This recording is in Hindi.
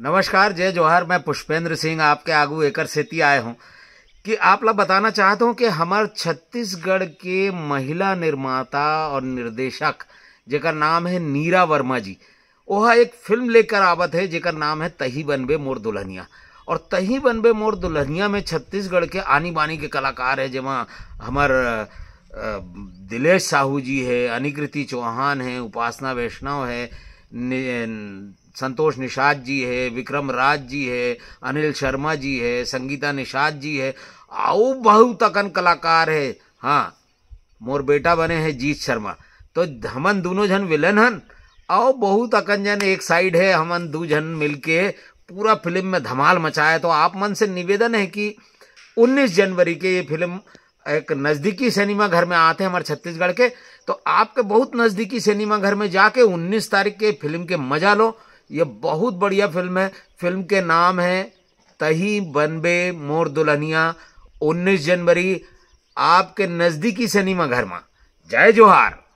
नमस्कार जय जोहर मैं पुष्पेंद्र सिंह आपके आगू एकर सेती आए हूँ कि आप लोग बताना चाहता हूँ कि हमारे छत्तीसगढ़ के महिला निर्माता और निर्देशक जेकर नाम है नीरा वर्मा जी वह एक फिल्म लेकर आवत है जेकर नाम है तही बनबे मोर दुल्हनिया और तही बनबे मोर दुल्हनिया में छत्तीसगढ़ के आनी बानी के कलाकार है जेमा हमार दिलेश साहू जी है अनिकृति चौहान है उपासना वैष्णव है संतोष निषाद जी है विक्रम राज जी है अनिल शर्मा जी है संगीता निषाद जी है आओ बहुत अकन कलाकार है हाँ मोर बेटा बने हैं जीत शर्मा तो हमन दोनों जन विलन हन आओ बहुत अकन जन एक साइड है हमन दो जन मिलके पूरा फिल्म में धमाल मचाया तो आप मन से निवेदन है कि 19 जनवरी के ये फिल्म एक नज़दीकी सिनेमा घर में आते हैं हमारे छत्तीसगढ़ के तो आपके बहुत नज़दीकी सिनेमा घर में जाके 19 तारीख के फिल्म के मजा लो ये बहुत बढ़िया फिल्म है फिल्म के नाम है तही बनबे मोर दुल्हनिया 19 जनवरी आपके नज़दीकी सिनेमा घर में जय जोहार